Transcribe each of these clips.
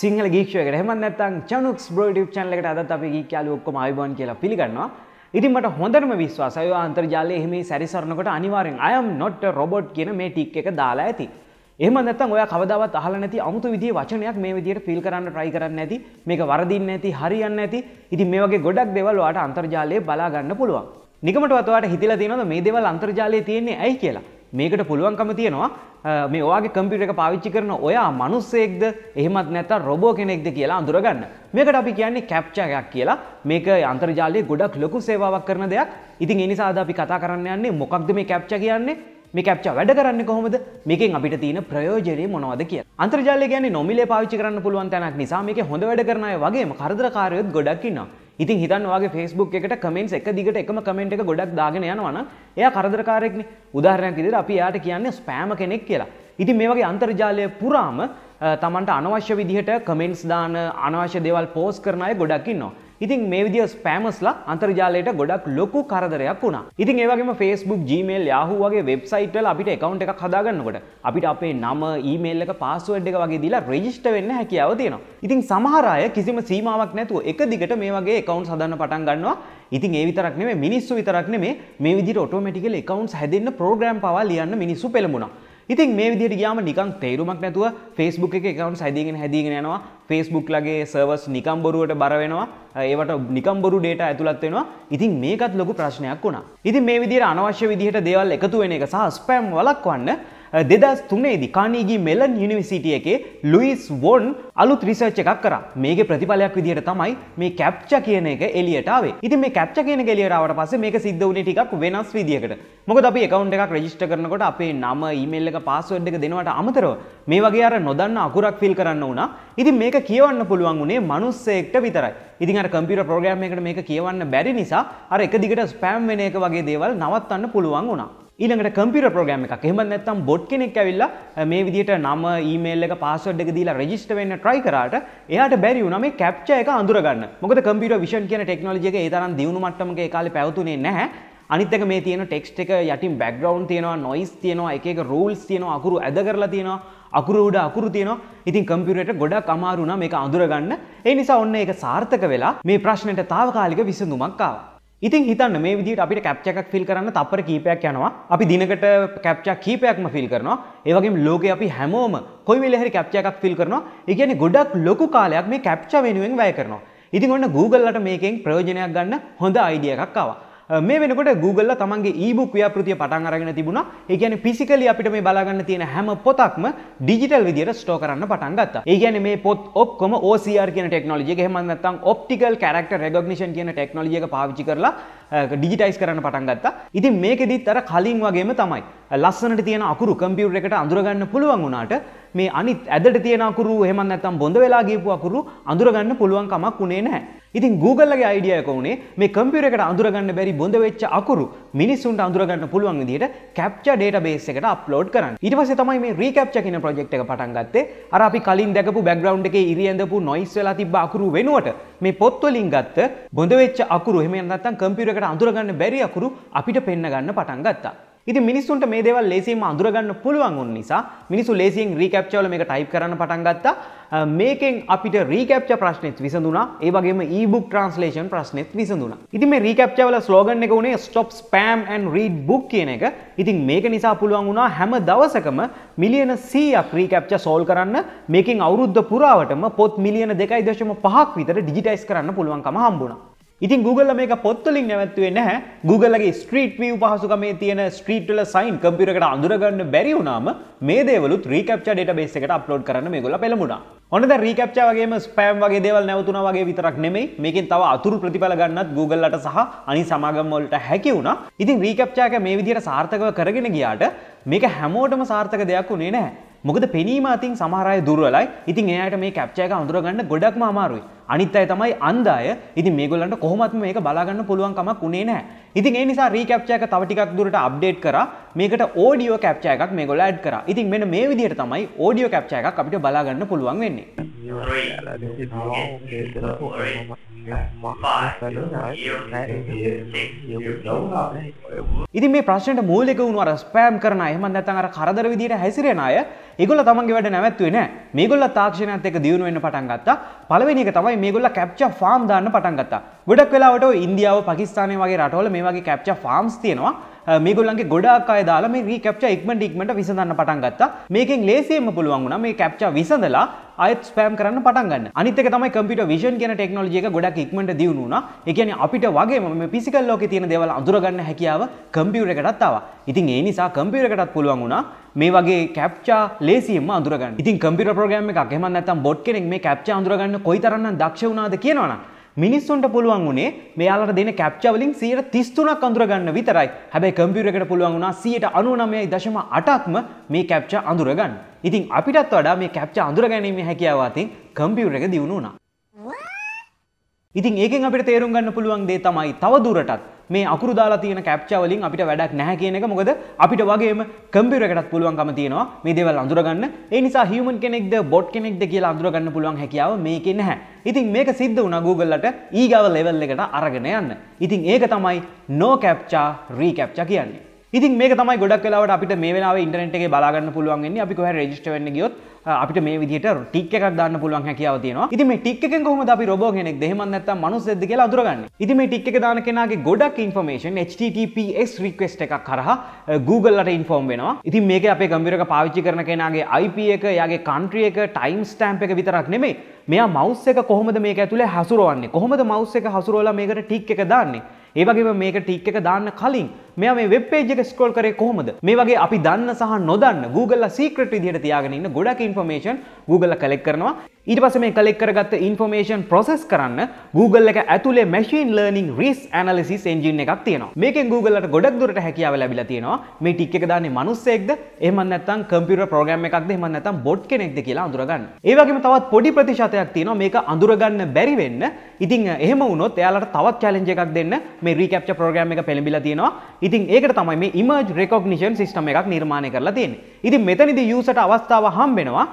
සිංහල ගීක්ෂයකට හෙම නැතන් චනුක් බ්‍රෝඩිප් චන්ලකට අදත් අපි ගීකයාල ඔක්කොම අයිබෝන් කියලා පිළිගන්නවා ඉතින්ට හොඳරම විශ්වාසය අන්තර්ජාලය එහෙම සැරිසරනකට අනිවාරෙන් අයම් නොට්ට රොබොට් කියන මේ ටික් එක දාලා ඇති. එහම නැත්තම් ඔය කවදාවත් අහලා නැති අමුතු විදිහේ වචනයක් මේ විදිහට ෆීල් කරන්න try කරන්න නැති මේක වරදින්න නැති හරියන්න නැති ඉතින් මේ වගේ ගොඩක් දේවල් ඔයාට අන්තර්ජාලයේ බලා ගන්න පුළුවන්. නිකමටවත් ඔයාට හිතලා තියෙනවද මේ දේවල් අන්තර්ජාලයේ තියෙන්නේ ඇයි කියලා? මේකට පුළුවන්කම තියෙනවා මේ ඔයාගේ කම්පියුටර් එක පාවිච්චි කරන ඔයා මිනිස්සෙක්ද එහෙමත් නැත්නම් රොබෝ කෙනෙක්ද කියලා අඳුරගන්න. මේකට අපි කියන්නේ කැප්චා එකක් කියලා. මේක අන්තර්ජාලයේ ගොඩක් ලොකු සේවාවක් කරන දෙයක්. ඉතින් ඒ නිසා අද අපි කතා කරන්න යන්නේ මොකක්ද මේ කැප්චා කියන්නේ? මේ කැප්චා වැඩ කරන්නේ කොහොමද? මේකෙන් අපිට තියෙන ප්‍රයෝජනේ මොනවද කියලා. අන්තර්ජාලය කියන්නේ නොමිලේ පාවිච්චි කරන්න පුළුවන් තැනක් නිසා මේකේ හොඳ වැඩ කරන අය වගේම කරදරකාරයෝත් ගොඩක් ඉන්නවා. ඉතින් හිතන්වාගේ ෆෙස්බුක් එකට කමෙන්ට් එක දිගට එකම කමෙන්ට් එක ගොඩක් දාගෙන යනවනම් එයා කරදරකාරයෙක්නේ උදාහරණයක් විදිහට අපි එයාට කියන්නේ ස්පෑම කෙනෙක් කියලා ඉතින් මේ වගේ අන්තර්ජාලය පුරාම තමන්ට අනවශ්‍ය විදිහට කමෙන්ට්ස් දාන අනවශ්‍ය දේවල් පෝස්ට් කරන අය ගොඩක් ඉන්නවා. ඉතින් මේ විදිිය ස්පෑමස්ලා අන්තර්ජාලයට ගොඩක් ලොකු කරදරයක් වුණා ඉතින් ඒවගේම ෆස්බුක් ජීමේල් යාහු වගේ වෙබ්සයිටල් අපිට එකකවන්් එකක් හදාගන්නකොට අපිට අපේ නම ඊමේල් එක පාසුවඩ් එක වගේ දිලා රෙජිස්ට වෙන්න හැකියාව තියෙනවා ඉතින් සමහරය කිසිම සීමාවක් නැතුව එක දිගට මේ වගේ එකකවන්් සදන්න පටන් ගන්නවා ඉතින් ඒ විතරක් නෙමේ මිනිස්සු විතරක් නෙමේ මේ විදිහට ඔටෝමැටිකල් එකකවන්ස් හැදෙන්න ප්‍රෝග්‍රෑම් පවා ලියන්න මිනිස්සු පෙළඹුණා ඉතින් මේ විදිහට ගියාම නිකන් තේරුමක් නැතුව Facebook එකේ account හැදීගෙන හැදීගෙන යනවා Facebook ලගේ servers නිකන් බොරුවට බර වෙනවා ඒවට නිකන් බොරු data ඇතුළත් වෙනවා ඉතින් මේකත් ලොකු ප්‍රශ්නයක් වුණා ඉතින් මේ විදිහට අනවශ්‍ය විදිහට දේවල් එකතු වෙන එක සහ spam වළක්වන්න දෙදස් තුනේදි කානීගී මෙලන් යුනිවර්සිටිය එකේ ලුයිස් වොන් අලුත් රිසර්ච් එකක් කරා මේක ප්‍රතිඵලයක් විදිහට තමයි මේ කැප්ච කියන එක එලියටාවේ ඉතින් මේ කැප්ච කියන එලියටාවට පස්සේ මේක සිද්ධ වුණේ ටිකක් වෙනස් විදිහකට මොකද අපි account එකක් register කරනකොට අපේ නම email එක password එක දෙනවට අමතරව මේ වගේ අර නොදන්න අකුරක් ෆිල් කරන්න වුණා ඉතින් මේක කියවන්න පුළුවන් උනේ මනුස්සයෙක්ට විතරයි ඉතින් අර කම්පියුටර් ප්‍රෝග්‍රෑම් එකකට මේක කියවන්න බැරි නිසා අර එක දිගට ස්පෑම් වෙන එක වගේ දේවල් නවත්තන්න පුළුවන් වුණා ඊළඟට කම්පියුටර් ප්‍රෝග්‍රෑම් එකක්. එහෙමත් නැත්නම් බොට් කෙනෙක් ඇවිල්ලා මේ විදිහට නම, ඊමේල් එක, පාස්වර්ඩ් එක දීලා රෙජිස්ටර් වෙන්න try කරාට එයාට බැරි වුණා මේ captcha එක අඳුරගන්න. මොකද කම්පියුටර් විෂන් කියන ටෙක්නොලොජි එක ඒ තරම් දියුණු මට්ටමක ඒ කාලේ පැවතුනේ නැහැ. අනිත්තක මේ තියෙන ටෙක්ස්ට එක යටින් බැක්ග්‍රවන්් තියෙනවා නොයිස් තියෙනවා එක රූල්ස් තියෙනවා අකුරු ඇද කරලා තියෙනවා අකුරු උඩ අකුරු තියෙනවා ඉතින් කම්පියුටරට ගොඩක් අමාරුණා මේක අඳුරගන්න ඒ නිසා ඔන්න ඒක සාර්ථක වෙලා මේ ප්‍රශ්නයට తాවකාලික විසඳුමක් ආවා ඉතින් හිතන්න මේ විදිහට අපිට කැප්ච එකක් ෆිල් කරන්න තප්පර කීපයක් යනවා. අපි දිනකට කැප්ච කීපයක්ම ෆිල් කරනවා. ඒ වගේම ලෝකේ අපි හැමෝම කොයි වෙලේ හරි කැප්ච එකක් ෆිල් කරනවා. ඒ කියන්නේ ගොඩක් ලොකු කාලයක් මේ කැප්ච වෙනුවෙන් වැය කරනවා. ඉතින් ඔන්න Google වලට මේකෙන් ප්‍රයෝජනයක් ගන්න හොඳ අයිඩියා එකක් ආවා. මේ වෙනකොට Google තමන්ගේ ඊබුක් ව්‍යාපෘතිය පටන් අරගෙන තිබුණා. ඒ කියන්නේ ෆිසිකලි අපිට මේ බලා ගන්න තියෙන හැම පොතක්ම ඩිජිටල් විදියට ස්ටෝර් කරන්න පටන් ගත්තා. ඒ කියන්නේ මේ පොත් ඔක්කොම OCR කියන ටෙක්නොලොජි එක එහෙම නැත්නම් optical character recognition කියන ටෙක්නොලොජි එක පාවිච්චි කරලා ඩිජිටයිස් කරන්න පටන් ගත්තා ඉතින් මේකෙදිත් අර කලින් වගේම තමයි ලස්සනට තියෙන අකුරු කම්පියුටර් එකට අඳුරගන්න පුළුවන් වුණාට මේ අනිත් ඇදට තියෙන අකුරු එහෙම නැත්නම් බොඳ වෙලා ගියපු අකුරු අඳුරගන්න පුළුවන් කමක් උනේ නැහැ ඉතින් Googleගේ අයිඩියා එක උනේ මේ කම්පියුටර් එකට අඳුරගන්න බැරි බොඳ වෙච්ච අකුරු මිනිස්සුන්ට අඳුරගන්න පුළුවන් විදිහට capture database එකට upload කරන්න. ඊට පස්සේ තමයි මේ recapture කියන project එක පටන් ගත්තේ. අර අපි කලින් දැකපු background එකේ ඉරි ඇඳපු noise වෙලා තිබ්බ අකුරු වෙනුවට මේ පොත්වලින් ගත්ත බොඳ වෙච්ච අකුරු එහෙම නැත්නම් කම්පියුටර් එකට අඳුරගන්න බැරි අකුරු අපිට පෙන්න ගන්න පටන් ගත්තා. ඉති මිනිස්සුන්ට මේ දේවල් ලේසිම අඳුරගන්න පුළුවන් උන් නිසා මිනිසු ලේසියෙන් රීකැප්චවල මේක ටයිප් කරන්න පටන් ගත්තා මේකෙන් අපිට රීකැප්ච ප්‍රශ්නෙත් විසඳුනා ඒවගේම ඊබුක් ට්‍රන්ස්ලේෂන් ප්‍රශ්නෙත් විසඳුනා ඉතින් මේ රීකැප්චවල ස්ලෝගන් එක උනේ stop spam and read book කියන එක ඉතින් මේක නිසා පුළුවන් වුණා හැම දවසකම මිලියන සීයක් රීකැප්ච සෝල් කරන්න මේකින් අවුරුද්ධ පුරාවටම පොත් මිලියන දෙකයි දශම පහක් විතර ඩිජිටයිස් කරන්න පුළුවන්කම හම්බුණා ඉතින් Google මේක පොත්වලින් නැවැත්තුවේ නැහැ. Googleගේ Street View පහසුකමේ තියෙන Street වල sign computer එකට අඳුරගන්න බැරි වුණාම මේ දේවලුත් reCAPTCHA database එකට upload කරන්න මේගොල්ලෝ පෙළඹුණා. ඔන්න දැන් reCAPTCHA වගේම spam වගේ දේවල් නැවතුණා වගේ විතරක් නෙමෙයි. මේකෙන් තව අතුරු ප්‍රතිඵල ගන්නත් Google ලට සහ අනිත් සමාගම් වලට හැකි වුණා. ඉතින් reCAPTCHA එක මේ විදිහට සාර්ථකව කරගෙන ගියාට මේක හැමෝටම සාර්ථක දෙයක් වුණේ නැහැ. මොකද පෙනීම අතින් සමහර අය දුර්වලයි. ඉතින් එයාට මේ captcha එක අඳුරගන්න ගොඩක්ම අමාරුයි. අනිත් අය තමයි අන්ද අය ඉතින් මේගොල්ලන්ට කොහොමත් මේක බලාගන්න පුළුවන්කමක් උනේ නැහැ. ඉතින් ඒ නිසා රීකැප්චා එක තව ටිකක් දුරට අප්ඩේට් කරා. මේකට ඕඩියෝ කැප්චා එකක් මේගොල්ලෝ ඇඩ් කරා. ඉතින් මෙන්න මේ විදිහට තමයි ඕඩියෝ කැප්චා එකක් අපිට බලාගන්න පුළුවන් වෙන්නේ. ඉතින් මේ ප්‍රශ්නට මූලික වුණු අර ස්පෑම් කරන අය එහෙම නැත්නම් අර කරදර විදියට හැසිරෙන අය ඒගොල්ලෝ තමන්ගේ වැඩ නැවැත්තුවේ නැහැ. මේගොල්ලෝ තාක්ෂණයත් එක්ක දියුණු වෙන්න පටන් ගත්තා. පළවෙනි එක තමයි තමයි මේගොල්ල කැප්ච ෆාම් දාන්න පටන් ගත්තා ගොඩක් වෙලාවට ඉන්දියාව පකිස්ානය වගේ රටවල මේ වගේ කැප්ච ෆාම්ස් තියෙනවා මේගොල්ලන්ගේ ගොඩක් අය දාලා මේ රීකැප්චා ඉක්මනට ඉක්මනට විසඳන්න පටන් ගත්තා. මේකෙන් ලේසියෙන්ම පුළුවන් වුණා මේ කැප්චා විසඳලා අයත් ස්පෑම් කරන්න පටන් ගන්න. අනිත් එක තමයි කම්පියුටර් විෂන් කියන ටෙක්නොලොජි එක ගොඩක් ඉක්මනට දියුණු වුණා. ඒ කියන්නේ අපිට වගේම මේ ෆිසිකල් ලෝකේ තියෙන දේවල් අඳුරගන්න හැකියාව කම්පියුටර් එකටත් ආවා. ඉතින් ඒ නිසා කම්පියුටර් එකටත් පුළුවන් වුණා මේ වගේ කැප්චා ලේසියෙන්ම අඳුරගන්න. ඉතින් කම්පියුටර් ප්‍රෝග්‍රෑම් එකක් එහෙම නැත්නම් බොට් කෙනෙක් මේ කැප්චා අඳුරගන්න කොයිතරම්නම් දක්ෂ වුණාද කියනවනම් මිනිස්සුන්ට පුළුවන් වුණේ මෙයාලට දෙන කැප්චවලින් සියයට තිස්තුනක් අඳුරගන්න විතරයි හැබැයි කම්පියුරකට පුළුවන් වුණා සියයට අනුනමයයි දශම අටක්ම මේ කැප්ච අඳුරගන්න ඉතින් අපිටත් වඩා මේ කැප්ච අඳුරගැනීමේ හැකියාව අතින් කම්පියුර එක දියුණු වුණා ඉතින් ඒකෙන් අපිට තේරුම් ගන්න පුළුවන් දේ තමයි තව දුරටත් මේ අකුරු දාලා තියෙන කැප්චා වලින් අපිට වැඩක් නැහැ කියන එක මොකද අපිට වගේම කම්පියුටර් එකටත් පුළුවන්කම තියෙනවා මේ දේවල් අඳුරගන්න. ඒ නිසා හියුමන් කෙනෙක්ද බොට් කෙනෙක්ද කියලා අඳුරගන්න පුළුවන් හැකියාව මේකේ නැහැ. ඉතින් මේක සිද්ධ වුණා Googleලට ඊගාව ලෙවල් එකට අරගෙන යන්න. ඉතින් ඒක තමයි no captcha recaptcha කියන්නේ. ඉතින් මේක තමයි ගොඩක් වෙලාවට අපිට මේ වෙලාවේ ඉන්ටර්නෙට් එකේ බලාගන්න පුළුවන් වෙන්නේ අපි කොහේ රෙජිස්ටර් වෙන්න ගියොත් අපිට මේ විදිහට ටික් එකක් දාන්න පුළුවන් හැකියාව තියෙනවා. ඉතින් මේ ටික් එකෙන් කොහොමද අපි රොබෝ කෙනෙක්ද එහෙම නැත්නම් මනුස්සයෙක්ද කියලා අඳුරගන්නේ? ඉතින් මේ ටික් එක දාන කෙනාගේ ගොඩක් information HTTPS request එකක් හරහා Google අට inform වෙනවා. ඉතින් මේකේ අපේ කම්පියුටර් එක පාවිච්චි කරන කෙනාගේ IP එක, එයාගේ country එක, time stamp එක විතරක් නෙමෙයි. මෙයා mouse එක කොහොමද මේක ඇතුලේ හසුරවන්නේ? කොහොමද mouse එක හසුරවලා මේකට ටික් එක දාන්නේ? ඒවගේ මේක ටික් එක දාන්න කලින් මෙ මේ වෙබ්පේජ් එක ස්කෝල් කරේ කොහොමද මේ වගේ අපි දන්න සහ නොදන්න Google සීක්‍රට විදිහට තියාගෙන ඉන්න ගොඩක් ඉන්ෆර්මේෂන් Google collect කරනවා ඊට පස මේ කලෙක් කරගත්ත ඉන්ෆෝමේෂන් ප්‍රොසෙස් කරන්න Google එක ඇතුලේ machine learning risk analysis engine එකක් තියෙනවා මේක Googleලට ගොඩක් දුරට හැකියාව ලැබිලා තියෙනවා මේ ටික් එක දාන්නේ මනුස්සෙක්ද එහෙම නැත්නම් කම්පියුටර් ප්‍රෝග්‍රෑම් එකක්ද එහෙම නැත්නම් බොට් කෙනෙක්ද කියලා අඳුරගන්න. ඒ වගේම තවත් පොඩි ප්‍රතිශතයක් තියෙනවා මේක අඳුරගන්න බැරි වෙන්න. ඉතින් එහෙම වුණොත් එයාලට තවත් චැලෙන්ජ් එකක් දෙන්න මේ රීකැප්චර් ප්‍රෝග්‍රෑම් එක පෙළඹිලා තියෙනවා. ඉතින් ඒකට තමයි මේ ඉමර්ජ් රෙකොග්නිෂන් සිස්ටම් එකක් නිර්මාණය කරලා තියෙන්නේ. ඉතින් මෙතනදී යූසර්ට අවස්ථාව හම්බෙනවා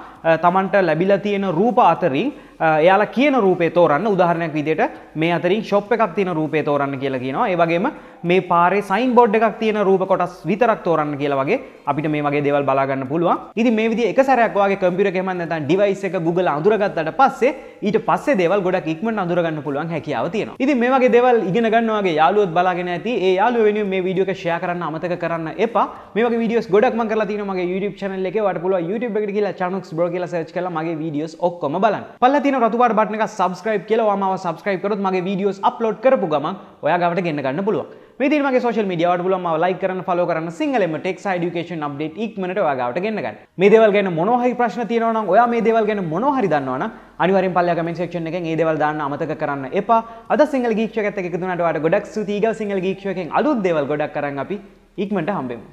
තමන්ට ලැබිලා තියෙන රූප Atari එයාලා කියන රූපේ තෝරන්න උදාහරණයක් විදිහට මේ අතරින් ෂොප් එකක් තියෙන රූපේ තෝරන්න කියලා කියනවා. ඒ වගේම මේ පාරේ සයින් බෝඩ් එකක් තියෙන රූප කොටස් විතරක් තෝරන්න කියලා වගේ අපිට මේ වගේ දේවල් බලා ගන්න පුළුවන්. ඉතින් මේ විදිහ එක සැරයක් වගේ කම්පියුටර් එකේ මන් නැත්නම් ඩිවයිස් එක Google අඳුරගත්තට පස්සේ ඊට පස්සේ දේවල් ගොඩක් ඉක්මනට අඳුරගන්න පුළුවන් හැකියාව තියෙනවා. ඉතින් මේ වගේ දේවල් ඉගෙන ගන්න වගේ යාළුවොත් බලාගෙන ඇති. ඒ යාළුවෝ වෙනුවෙන් මේ වීඩියෝ එක ෂෙයා කරන්න අමතක කරන්න එපා. මේ වගේ වීඩියෝස් ගොඩක් මම කරලා තියෙනවා මගේ YouTube channel එකේ. වට පුළුවන් YouTube එකට ගිහලා Chanux Bro කියලා search කරලා මගේ වීඩියෝස් ඔක්කොම බලන්න. පල්ලා තින රතුවාට බටන එක සබස්ක්‍රයිබ් කියලා මාව සබස්ක්‍රයිබ් කරොත් මගේ වීඩියෝස් අප්ලෝඩ් කරපු ගමන් ඔයා ගාවට ගෙන්න ගන්න පුළුවන්. මේ විදිහට මගේ සෝෂල් මීඩියාවට පුළුවන් මාව ලයික් කරන්න ෆලෝ කරන්න සිංහලෙන්ම ටෙක්ස් এডুকেෂන් අප්ඩේට් ඉක්මනට ඔයා ගාවට ගෙන්න ගන්න. මේ දේවල් ගැන මොනවා හරි ප්‍රශ්න තියෙනවා නම් ඔයා මේ දේවල් ගැන මොනවා හරි දන්නවා නම් අනිවාර්යෙන් පල්ලෙහා කමෙන්ට් සෙක්ෂන් එකෙන් මේ දේවල් දාන්න අමතක කරන්න එපා. අද සිංහල ගීක්ෂකයත් එක්ක එකතු වුණාට ඔයාට ගොඩක් ස්තුතියි. ඊගා සිංහල ගීක්ෂකයෙන් අලුත් දේවල් ගොඩක් කරන් අපි ඉක්මනට හම්බෙමු.